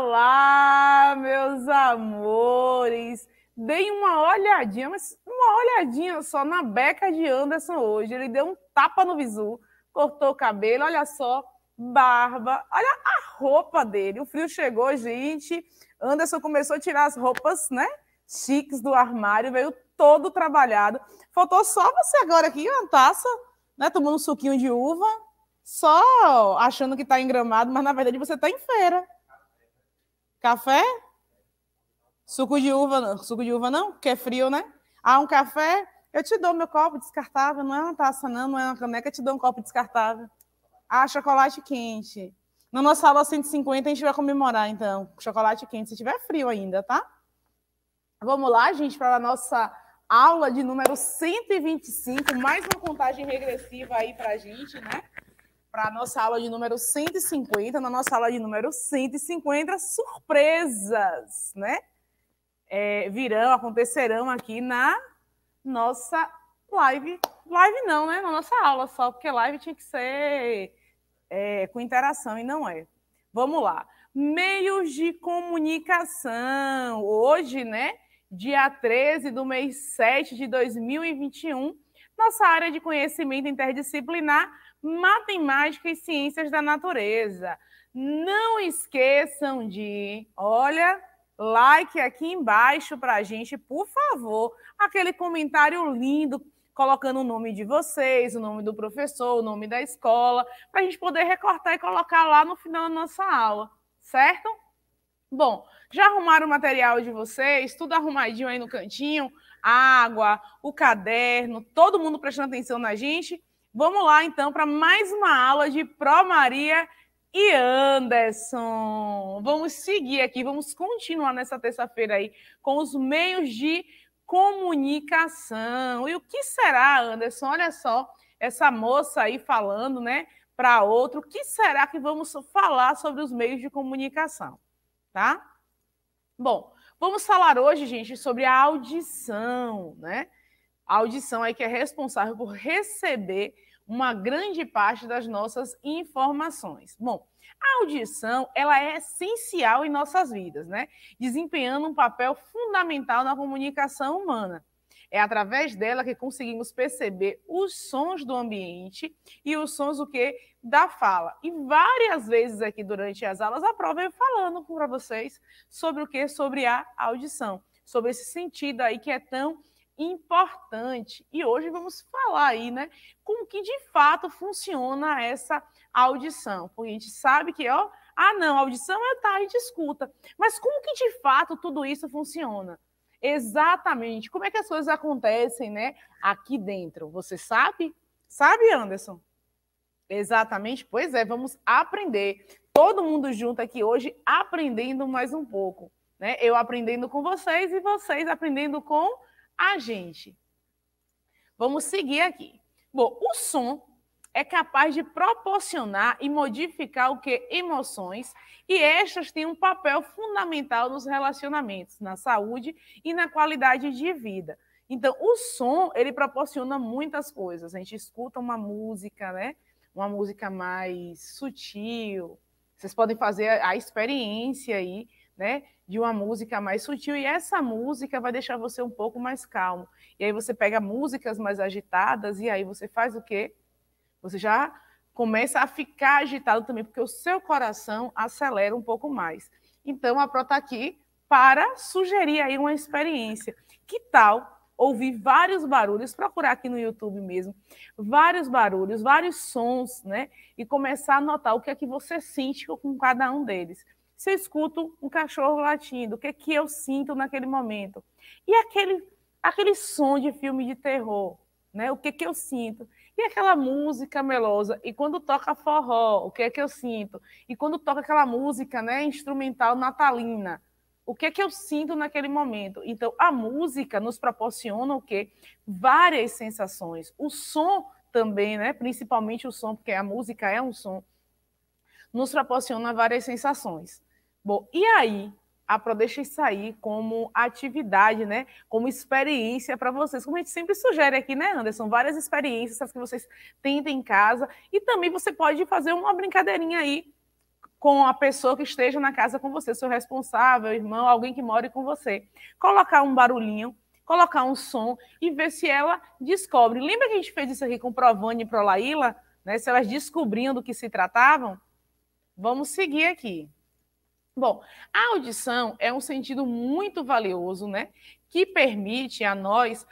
Olá, meus amores! Dei uma olhadinha, mas uma olhadinha só na beca de Anderson hoje. Ele deu um tapa no visu, cortou o cabelo, olha só, barba, olha a roupa dele. O frio chegou, gente. Anderson começou a tirar as roupas, né? Chiques do armário, veio todo trabalhado. Faltou só você agora aqui, uma taça, né? Tomando um suquinho de uva, só achando que tá engramado, mas na verdade você tá em feira. Café? Suco de uva, não. suco de uva não, porque é frio, né? Ah, um café? Eu te dou meu copo descartável, não é uma taça não, não é uma caneca, eu te dou um copo descartável. Ah, chocolate quente. Na nossa aula 150 a gente vai comemorar então, chocolate quente, se tiver frio ainda, tá? Vamos lá, gente, para a nossa aula de número 125, mais uma contagem regressiva aí para a gente, né? para a nossa aula de número 150. Na nossa aula de número 150, surpresas, né? É, virão, acontecerão aqui na nossa live. Live não, né? Na nossa aula só, porque live tinha que ser é, com interação e não é. Vamos lá. Meios de comunicação. Hoje, né? Dia 13 do mês 7 de 2021, nossa área de conhecimento interdisciplinar matemática e ciências da natureza. Não esqueçam de, olha, like aqui embaixo para a gente, por favor. Aquele comentário lindo, colocando o nome de vocês, o nome do professor, o nome da escola, para a gente poder recortar e colocar lá no final da nossa aula, certo? Bom, já arrumaram o material de vocês, tudo arrumadinho aí no cantinho, água, o caderno, todo mundo prestando atenção na gente. Vamos lá, então, para mais uma aula de Pro Maria e Anderson. Vamos seguir aqui, vamos continuar nessa terça-feira aí com os meios de comunicação. E o que será, Anderson? Olha só, essa moça aí falando, né, para outro. O que será que vamos falar sobre os meios de comunicação? Tá? Bom, vamos falar hoje, gente, sobre a audição, né? a audição é que é responsável por receber uma grande parte das nossas informações. Bom, a audição, ela é essencial em nossas vidas, né? Desempenhando um papel fundamental na comunicação humana. É através dela que conseguimos perceber os sons do ambiente e os sons o que da fala. E várias vezes aqui durante as aulas a prova eu falando para vocês sobre o que sobre a audição, sobre esse sentido aí que é tão importante. E hoje vamos falar aí, né, como que de fato funciona essa audição. Porque a gente sabe que, ó, ah, não, audição é tá, a gente escuta. Mas como que de fato tudo isso funciona? Exatamente. Como é que as coisas acontecem, né, aqui dentro? Você sabe? Sabe, Anderson? Exatamente. Pois é, vamos aprender. Todo mundo junto aqui hoje aprendendo mais um pouco, né? Eu aprendendo com vocês e vocês aprendendo com a gente. Vamos seguir aqui. Bom, o som é capaz de proporcionar e modificar o que emoções e estas têm um papel fundamental nos relacionamentos, na saúde e na qualidade de vida. Então, o som ele proporciona muitas coisas. A gente escuta uma música, né? Uma música mais sutil. Vocês podem fazer a experiência aí, né? de uma música mais sutil e essa música vai deixar você um pouco mais calmo. E aí você pega músicas mais agitadas e aí você faz o quê? Você já começa a ficar agitado também, porque o seu coração acelera um pouco mais. Então a Pro está aqui para sugerir aí uma experiência. Que tal ouvir vários barulhos, procurar aqui no YouTube mesmo, vários barulhos, vários sons, né? E começar a notar o que é que você sente com cada um deles se eu escuto um cachorro latindo, o que, é que eu sinto naquele momento. E aquele, aquele som de filme de terror, né? o que, é que eu sinto. E aquela música melosa, e quando toca forró, o que é que eu sinto? E quando toca aquela música né, instrumental natalina, o que é que eu sinto naquele momento? Então, a música nos proporciona o quê? Várias sensações. O som também, né? Principalmente o som, porque a música é um som, nos proporciona várias sensações. Bom, e aí? A isso sair como atividade, né? Como experiência para vocês. Como a gente sempre sugere aqui, né, Anderson? Várias experiências que vocês tentem em casa. E também você pode fazer uma brincadeirinha aí com a pessoa que esteja na casa com você, seu responsável, irmão, alguém que mora com você. Colocar um barulhinho, colocar um som e ver se ela descobre. Lembra que a gente fez isso aqui com Provani e Prolaíla? Né? Se elas descobriam do que se tratavam? Vamos seguir aqui. Bom, a audição é um sentido muito valioso, né? Que permite a nós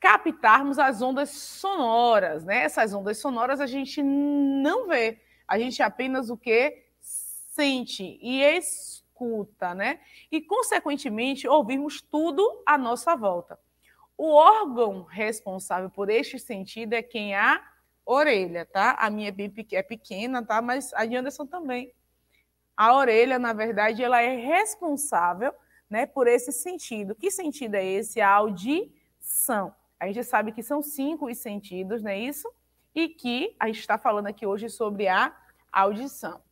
captarmos as ondas sonoras, né? Essas ondas sonoras a gente não vê, a gente apenas o que sente e escuta, né? E consequentemente ouvirmos tudo à nossa volta. O órgão responsável por este sentido é quem a orelha, tá? A minha é, é pequena, tá? Mas a de Anderson também a orelha, na verdade, ela é responsável né, por esse sentido. Que sentido é esse? A audição. A gente sabe que são cinco os sentidos, não é isso? E que a gente está falando aqui hoje sobre a audição.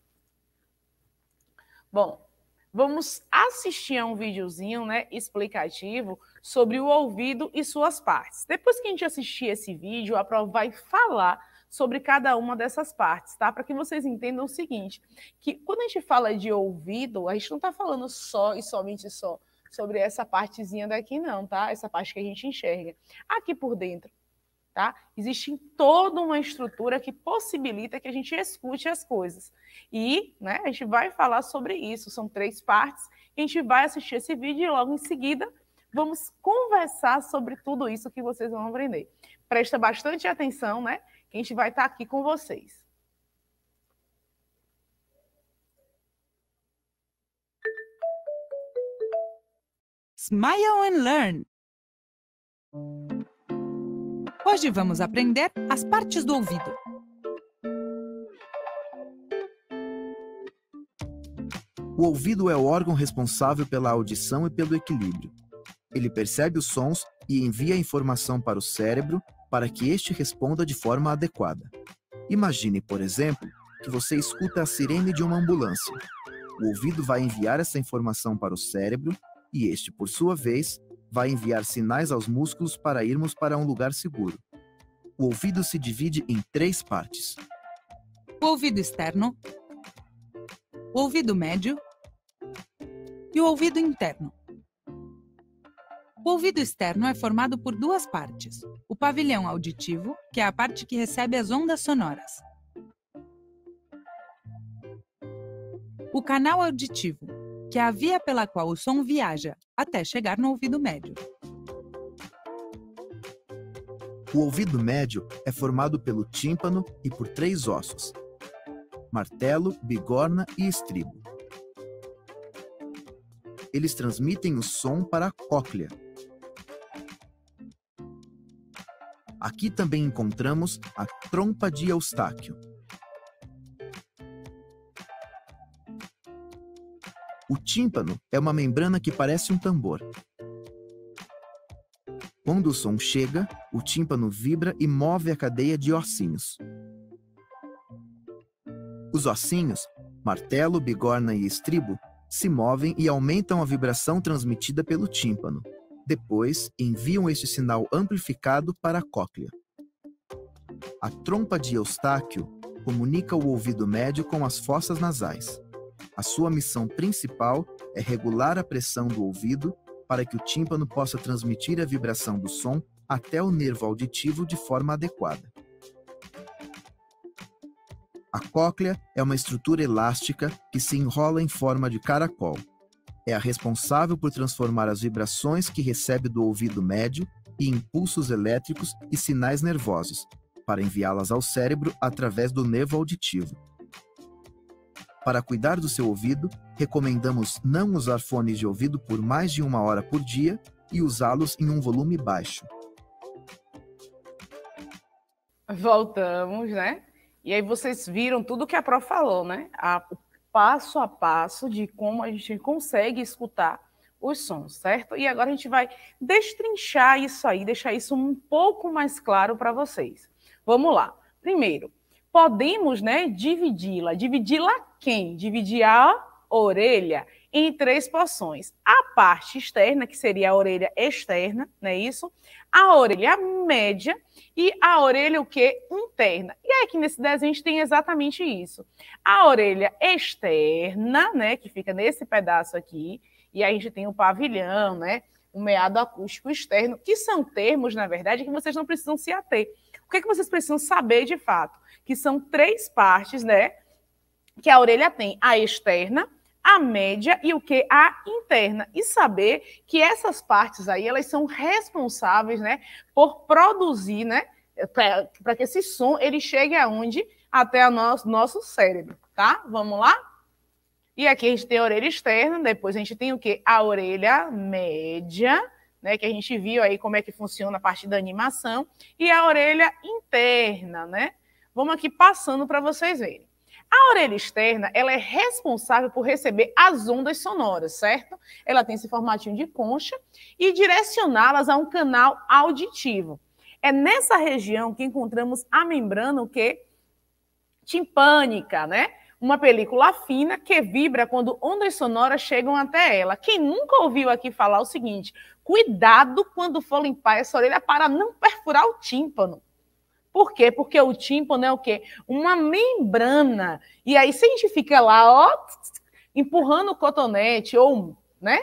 Bom, vamos assistir a um videozinho né, explicativo sobre o ouvido e suas partes. Depois que a gente assistir esse vídeo, a prova vai falar sobre cada uma dessas partes, tá? Para que vocês entendam o seguinte: que quando a gente fala de ouvido, a gente não está falando só e somente só sobre essa partezinha daqui, não, tá? Essa parte que a gente enxerga. Aqui por dentro, tá? Existe toda uma estrutura que possibilita que a gente escute as coisas. E né, a gente vai falar sobre isso. São três partes. A gente vai assistir esse vídeo e logo em seguida vamos conversar sobre tudo isso que vocês vão aprender. Presta bastante atenção, né? que a gente vai estar tá aqui com vocês. Smile and Learn. Hoje vamos aprender as partes do ouvido. O ouvido é o órgão responsável pela audição e pelo equilíbrio. Ele percebe os sons e envia a informação para o cérebro, para que este responda de forma adequada. Imagine, por exemplo, que você escuta a sirene de uma ambulância. O ouvido vai enviar essa informação para o cérebro e este, por sua vez, vai enviar sinais aos músculos para irmos para um lugar seguro. O ouvido se divide em três partes: o ouvido externo, o ouvido médio e o ouvido interno. O ouvido externo é formado por duas partes: pavilhão auditivo, que é a parte que recebe as ondas sonoras. O canal auditivo, que é a via pela qual o som viaja até chegar no ouvido médio. O ouvido médio é formado pelo tímpano e por três ossos: martelo, bigorna e estribo. Eles transmitem o som para a cóclea, Aqui também encontramos a trompa de Eustáquio. O tímpano é uma membrana que parece um tambor. Quando o som chega, o tímpano vibra e move a cadeia de ossinhos. Os ossinhos, martelo, bigorna e estribo, se movem e aumentam a vibração transmitida pelo tímpano, depois, enviam este sinal amplificado para a cóclea. A trompa de Eustáquio comunica o ouvido médio com as fossas nasais. A sua missão principal é regular a pressão do ouvido para que o tímpano possa transmitir a vibração do som até o nervo auditivo de forma adequada. A cóclea é uma estrutura elástica que se enrola em forma de caracol, é a responsável por transformar as vibrações que recebe do ouvido médio e impulsos elétricos e sinais nervosos, para enviá-las ao cérebro através do nervo auditivo. Para cuidar do seu ouvido, recomendamos não usar fones de ouvido por mais de uma hora por dia e usá-los em um volume baixo. Voltamos, né? E aí vocês viram tudo que a Pro falou, né? A, o passo a passo de como a gente consegue escutar os sons, certo? E agora a gente vai destrinchar isso aí, deixar isso um pouco mais claro para vocês. Vamos lá. Primeiro, podemos, né, dividi-la. Dividi-la quem? Dividir a orelha em três porções. A parte externa, que seria a orelha externa, não é isso? A orelha média e a orelha o que? Interna. E aí que nesse desenho a gente tem exatamente isso. A orelha externa, né, que fica nesse pedaço aqui, e a gente tem o pavilhão, né, o meado acústico externo, que são termos, na verdade, que vocês não precisam se ater. O que, é que vocês precisam saber de fato? Que são três partes, né, que a orelha tem a externa, a média e o que a interna e saber que essas partes aí elas são responsáveis, né, por produzir, né, para que esse som ele chegue aonde até o nosso, nosso cérebro, tá? Vamos lá? E aqui a gente tem a orelha externa, depois a gente tem o que? A orelha média, né, que a gente viu aí como é que funciona a parte da animação, e a orelha interna, né? Vamos aqui passando para vocês verem. A orelha externa, ela é responsável por receber as ondas sonoras, certo? Ela tem esse formatinho de concha e direcioná-las a um canal auditivo. É nessa região que encontramos a membrana que timpânica, né? Uma película fina que vibra quando ondas sonoras chegam até ela. Quem nunca ouviu aqui falar o seguinte: cuidado quando for limpar essa orelha para não perfurar o tímpano. Por quê? Porque o tímpano é o quê? Uma membrana. E aí, se a gente fica lá, ó, empurrando o cotonete, ou, né?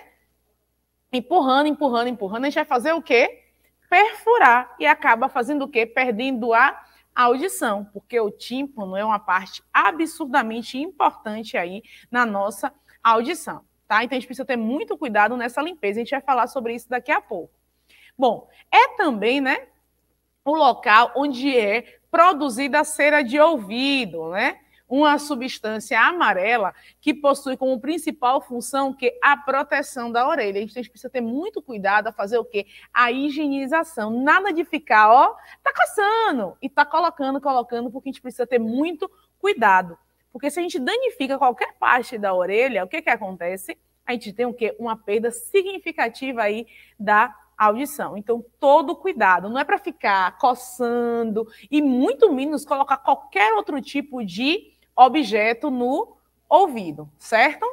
Empurrando, empurrando, empurrando, a gente vai fazer o quê? Perfurar. E acaba fazendo o quê? Perdendo a audição, porque o tímpano é uma parte absurdamente importante aí na nossa audição, tá? Então a gente precisa ter muito cuidado nessa limpeza. A gente vai falar sobre isso daqui a pouco. Bom, é também, né, o local onde é produzida a cera de ouvido, né? Uma substância amarela que possui como principal função que a proteção da orelha. Então, a gente precisa ter muito cuidado a fazer o quê? A higienização. Nada de ficar, ó, tá caçando e tá colocando, colocando, porque a gente precisa ter muito cuidado. Porque se a gente danifica qualquer parte da orelha, o que que acontece? A gente tem o quê? Uma perda significativa aí da audição. Então, todo cuidado. Não é para ficar coçando e muito menos colocar qualquer outro tipo de objeto no ouvido, certo?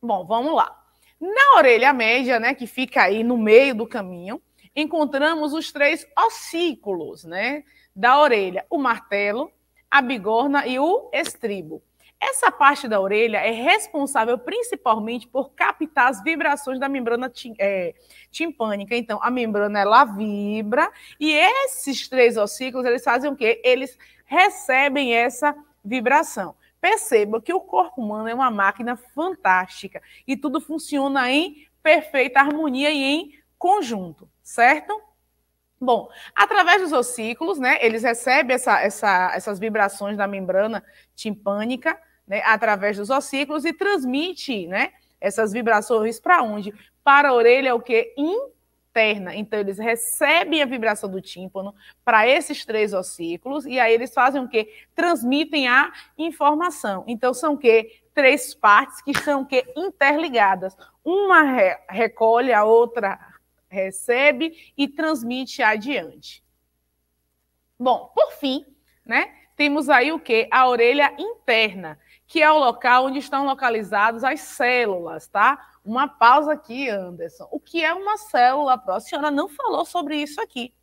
Bom, vamos lá. Na orelha média, né, que fica aí no meio do caminho, encontramos os três ossículos, né, da orelha: o martelo, a bigorna e o estribo. Essa parte da orelha é responsável principalmente por captar as vibrações da membrana tim é, timpânica. Então, a membrana ela vibra e esses três ossículos eles fazem o quê? Eles recebem essa vibração. Perceba que o corpo humano é uma máquina fantástica e tudo funciona em perfeita harmonia e em conjunto, certo? Bom, através dos ossículos, né, eles recebem essa, essa, essas vibrações da membrana timpânica né, através dos ossículos e transmite né, essas vibrações para onde? Para a orelha, o que? Interna. Então, eles recebem a vibração do tímpano para esses três ossículos e aí eles fazem o que? Transmitem a informação. Então, são o Três partes que são o Interligadas. Uma re recolhe, a outra recebe e transmite adiante. Bom, por fim, né? Temos aí o que? A orelha interna, que é o local onde estão localizadas as células, tá? Uma pausa aqui, Anderson. O que é uma célula, Pro? A senhora não falou sobre isso aqui.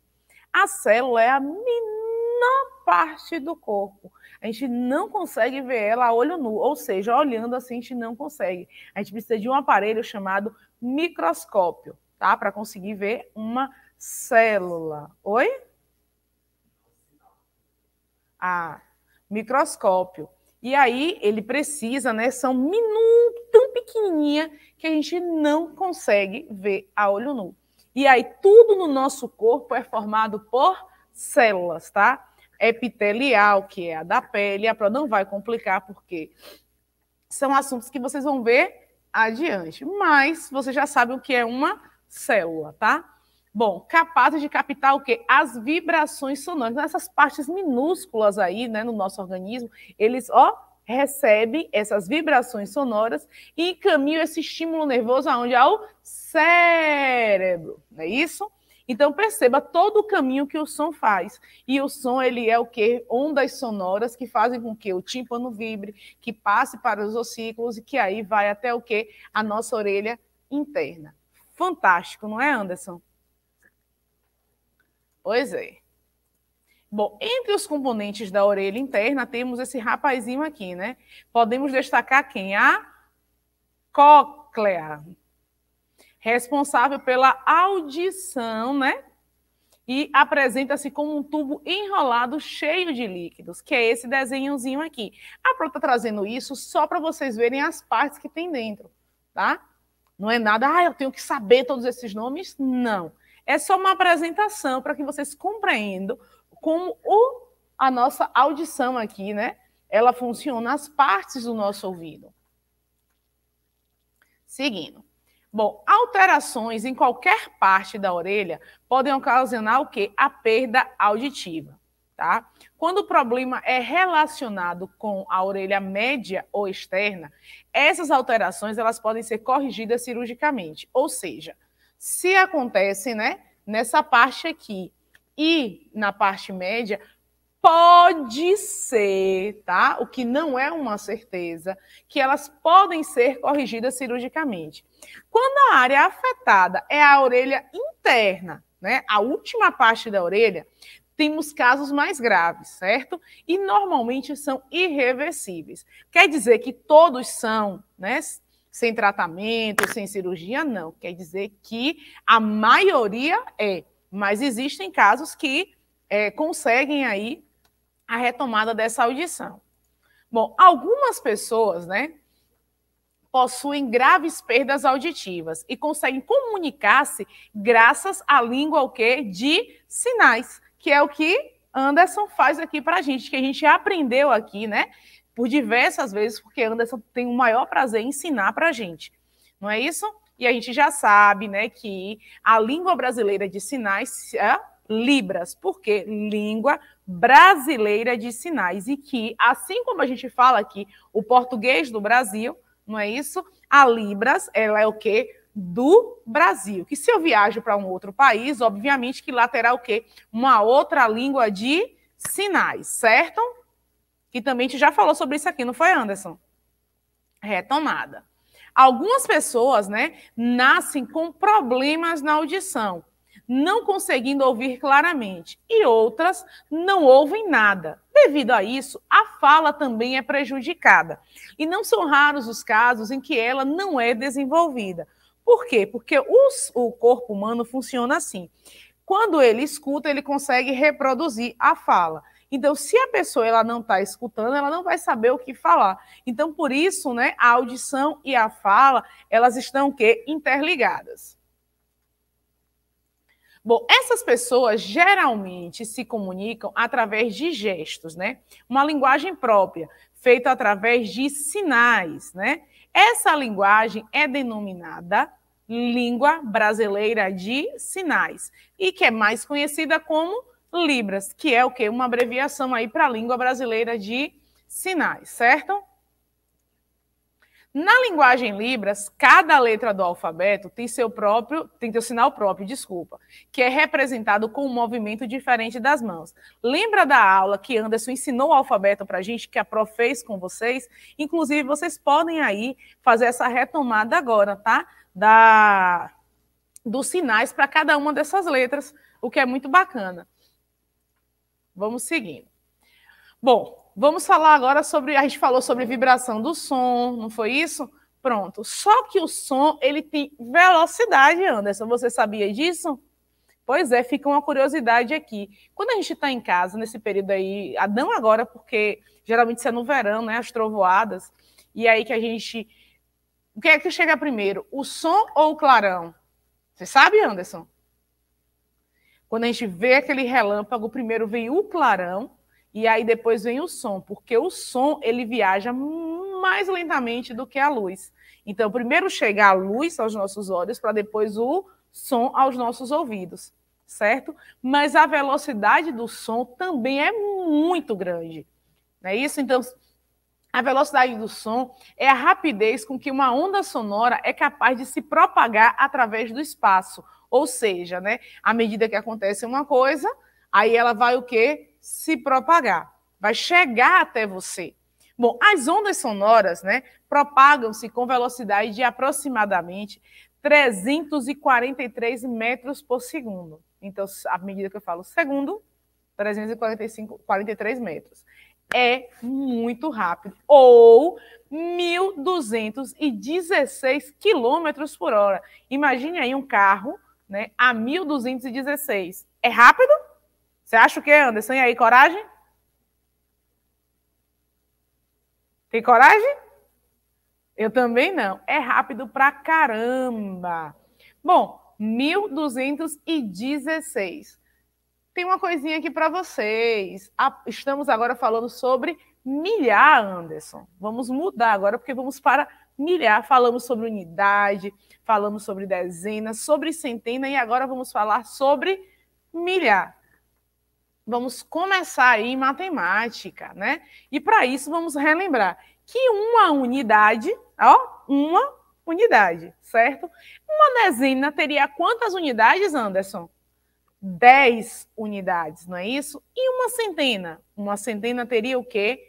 A célula é a menor parte do corpo. A gente não consegue ver ela a olho nu, ou seja, olhando assim a gente não consegue. A gente precisa de um aparelho chamado microscópio, tá? Para conseguir ver uma célula. Oi? Ah, microscópio. E aí ele precisa, né? São minutos tão pequenininha que a gente não consegue ver a olho nu. E aí tudo no nosso corpo é formado por células, tá? Epitelial, que é a da pele, a não vai complicar porque são assuntos que vocês vão ver adiante. Mas vocês já sabem o que é uma célula, tá? Bom, capazes de captar o quê? As vibrações sonoras. Essas partes minúsculas aí, né, no nosso organismo, eles, ó, recebem essas vibrações sonoras e encaminham esse estímulo nervoso aonde? Ao cérebro, não é isso? Então perceba todo o caminho que o som faz. E o som ele é o quê? ondas sonoras que fazem com que o tímpano vibre, que passe para os ossículos e que aí vai até o quê? a nossa orelha interna. Fantástico, não é, Anderson? Pois é. Bom, entre os componentes da orelha interna temos esse rapazinho aqui, né? Podemos destacar quem? A cóclea, responsável pela audição, né? E apresenta-se como um tubo enrolado cheio de líquidos, que é esse desenhozinho aqui. A Pro está trazendo isso só para vocês verem as partes que tem dentro, tá? Não é nada, ah, eu tenho que saber todos esses nomes. Não. É só uma apresentação para que vocês compreendam como o, a nossa audição aqui, né? Ela funciona as partes do nosso ouvido. Seguindo. Bom, alterações em qualquer parte da orelha podem ocasionar o quê? A perda auditiva, tá? Quando o problema é relacionado com a orelha média ou externa, essas alterações elas podem ser corrigidas cirurgicamente, ou seja, se acontece, né, nessa parte aqui e na parte média, pode ser, tá? O que não é uma certeza, que elas podem ser corrigidas cirurgicamente. Quando a área afetada é a orelha interna, né? A última parte da orelha, temos casos mais graves, certo? E normalmente são irreversíveis. Quer dizer que todos são, né? sem tratamento, sem cirurgia, não. Quer dizer que a maioria é, mas existem casos que é, conseguem aí a retomada dessa audição. Bom, algumas pessoas, né, possuem graves perdas auditivas e conseguem comunicar-se graças à língua o quê? de sinais, que é o que Anderson faz aqui para a gente, que a gente aprendeu aqui, né? por diversas vezes, porque Anderson tem o maior prazer em ensinar para a gente. Não é isso? E a gente já sabe, né, que a língua brasileira de sinais é Libras, porque língua brasileira de sinais e que, assim como a gente fala aqui, o português do Brasil, não é isso? A Libras, ela é o quê? do Brasil. Que se eu viajo para um outro país, obviamente que lá terá o quê? Uma outra língua de sinais, certo? que também já falou sobre isso aqui, não foi, Anderson? Retomada. Algumas pessoas, né, nascem com problemas na audição, não conseguindo ouvir claramente, e outras não ouvem nada. Devido a isso, a fala também é prejudicada. E não são raros os casos em que ela não é desenvolvida. Por quê? Porque os, o corpo humano funciona assim. Quando ele escuta, ele consegue reproduzir a fala. Então, se a pessoa ela não está escutando, ela não vai saber o que falar. Então, por isso, né, a audição e a fala, elas estão o quê? Interligadas. Bom, essas pessoas geralmente se comunicam através de gestos, né? Uma linguagem própria, feita através de sinais, né? Essa linguagem é denominada língua brasileira de sinais e que é mais conhecida como Libras, que é o quê? Uma abreviação aí para a língua brasileira de sinais, certo? Na linguagem Libras, cada letra do alfabeto tem seu próprio, tem seu sinal próprio, desculpa, que é representado com um movimento diferente das mãos. Lembra da aula que Anderson ensinou o alfabeto para a gente, que a Prof fez com vocês? Inclusive, vocês podem aí fazer essa retomada agora, tá? Da, dos sinais para cada uma dessas letras, o que é muito bacana. Vamos seguindo. Bom, vamos falar agora sobre. A gente falou sobre vibração do som, não foi isso? Pronto. Só que o som ele tem velocidade, Anderson. Você sabia disso? Pois é, fica uma curiosidade aqui. Quando a gente está em casa, nesse período aí, ah, não agora, porque geralmente isso é no verão, né? As trovoadas. E aí que a gente. O que é que chega primeiro? O som ou o clarão? Você sabe, Anderson? Quando a gente vê aquele relâmpago, primeiro vem o clarão e aí depois vem o som, porque o som ele viaja mais lentamente do que a luz. Então, primeiro chega a luz aos nossos olhos, para depois o som aos nossos ouvidos, certo? Mas a velocidade do som também é muito grande. Não é isso? Então, a velocidade do som é a rapidez com que uma onda sonora é capaz de se propagar através do espaço, ou seja, né, à medida que acontece uma coisa, aí ela vai o quê? Se propagar, vai chegar até você. Bom, as ondas sonoras, né, propagam-se com velocidade de aproximadamente 343 metros por segundo. Então, à medida que eu falo segundo, 345, 43 metros. É muito rápido. Ou 1.216 quilômetros por hora. Imagine aí um carro né, a 1.216. É rápido? Você acha o que, Anderson? E aí, coragem? Tem coragem? Eu também não. É rápido pra caramba. Bom, 1216. Tem uma coisinha aqui para vocês. Estamos agora falando sobre milhar, Anderson. Vamos mudar agora, porque vamos para milhar. Falamos sobre unidade, falamos sobre dezena, sobre centena e agora vamos falar sobre milhar. Vamos começar aí em matemática, né? E para isso vamos relembrar que uma unidade, ó, uma unidade, certo? Uma dezena teria quantas unidades, Anderson? 10 unidades, não é isso? E uma centena? Uma centena teria o quê?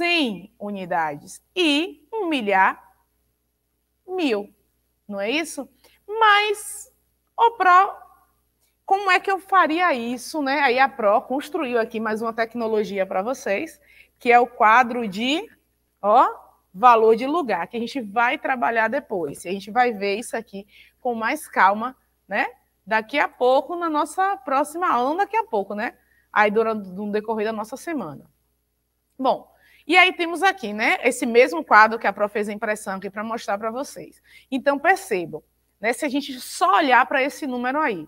100 unidades e um milhar, mil, não é isso? Mas o PRO, como é que eu faria isso, né? Aí a PRO construiu aqui mais uma tecnologia para vocês, que é o quadro de, ó, valor de lugar, que a gente vai trabalhar depois. A gente vai ver isso aqui com mais calma, né? Daqui a pouco, na nossa próxima aula, daqui a pouco, né? Aí durante no decorrer da nossa semana. Bom, e aí temos aqui, né, esse mesmo quadro que a Pro fez a impressão aqui para mostrar para vocês. Então percebam, né, se a gente só olhar para esse número aí,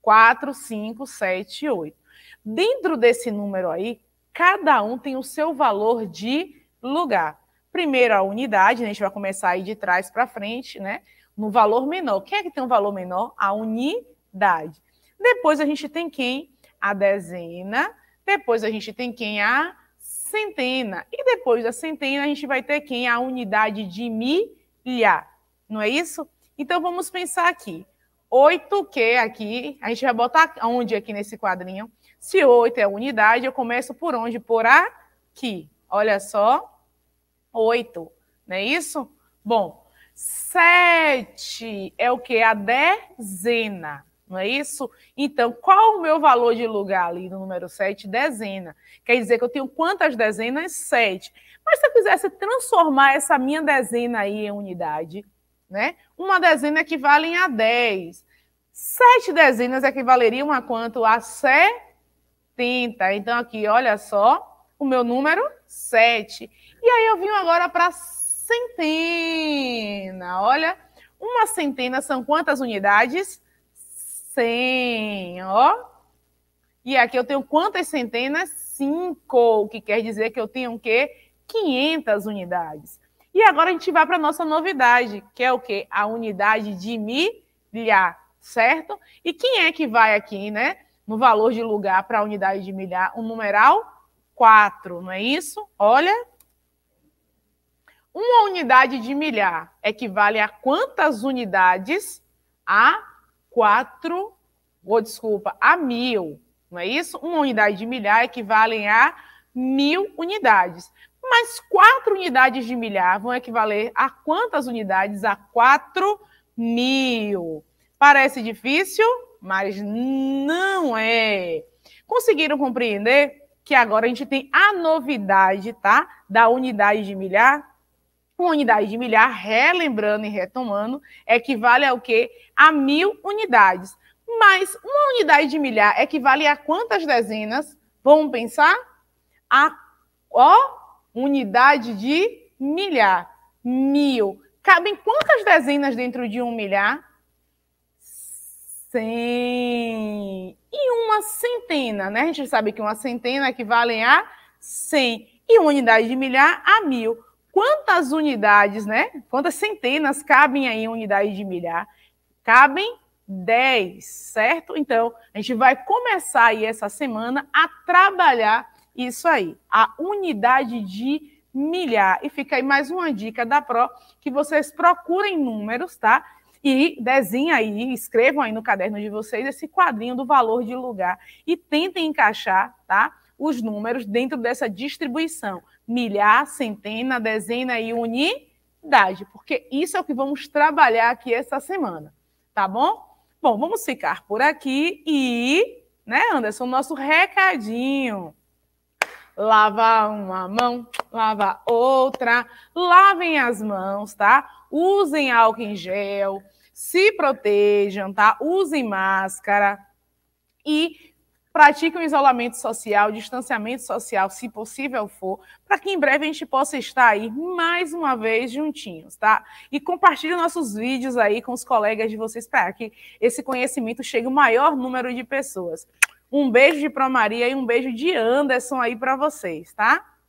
4, 5, 7, 8. Dentro desse número aí, cada um tem o seu valor de lugar. Primeiro a unidade, né, a gente vai começar aí de trás para frente, né, no valor menor. Quem é que tem um valor menor? A unidade. Depois a gente tem quem? A dezena. Depois a gente tem quem? A centena. E depois da centena, a gente vai ter quem? A unidade de milhar, não é isso? Então, vamos pensar aqui. 8Q aqui, a gente vai botar onde aqui nesse quadrinho? Se 8 é unidade, eu começo por onde? Por aqui. Olha só, 8, não é isso? Bom, 7 é o que? A dezena não é isso? Então, qual o meu valor de lugar ali no número 7? Dezena. Quer dizer que eu tenho quantas dezenas? Sete. Mas se eu quisesse transformar essa minha dezena aí em unidade, né? Uma dezena equivale a 10. Sete dezenas equivaleriam a quanto? A 70. Então, aqui, olha só, o meu número 7. E aí eu vim agora para centena. Olha, uma centena são quantas unidades? 100, ó. E aqui eu tenho quantas centenas? Cinco, o que quer dizer que eu tenho o quê? 500 unidades. E agora a gente vai para a nossa novidade, que é o quê? A unidade de milhar, certo? E quem é que vai aqui, né? No valor de lugar para a unidade de milhar, o um numeral 4, não é isso? Olha. Uma unidade de milhar equivale é a quantas unidades? A 4, ou oh, desculpa, a mil, não é isso? Uma unidade de milhar equivalem a mil unidades. Mas quatro unidades de milhar vão equivaler a quantas unidades? A 4 mil. Parece difícil, mas não é. Conseguiram compreender que agora a gente tem a novidade, tá? Da unidade de milhar? Uma unidade de milhar, relembrando e retomando, equivale é ao quê? A mil unidades. Mas uma unidade de milhar equivale a quantas dezenas? Vamos pensar? A ó, unidade de milhar. Mil. Cabem quantas dezenas dentro de um milhar? Cem. E uma centena, né? A gente sabe que uma centena equivale a cem. E uma unidade de milhar a mil quantas unidades, né? Quantas centenas cabem aí em unidade de milhar? Cabem 10, certo? Então, a gente vai começar aí essa semana a trabalhar isso aí, a unidade de milhar. E fica aí mais uma dica da Pro, que vocês procurem números, tá? E desenhem aí, escrevam aí no caderno de vocês esse quadrinho do valor de lugar e tentem encaixar, tá? Os números dentro dessa distribuição milhar, centena, dezena e unidade, porque isso é o que vamos trabalhar aqui essa semana, tá bom? Bom, vamos ficar por aqui e, né, Anderson, nosso recadinho. Lava uma mão, lava outra, lavem as mãos, tá? Usem álcool em gel, se protejam, tá? Usem máscara e Pratique um isolamento social, distanciamento social, se possível for, para que em breve a gente possa estar aí mais uma vez juntinhos, tá? E compartilhe nossos vídeos aí com os colegas de vocês para que esse conhecimento chegue o maior número de pessoas. Um beijo de Pro Maria e um beijo de Anderson aí para vocês, tá?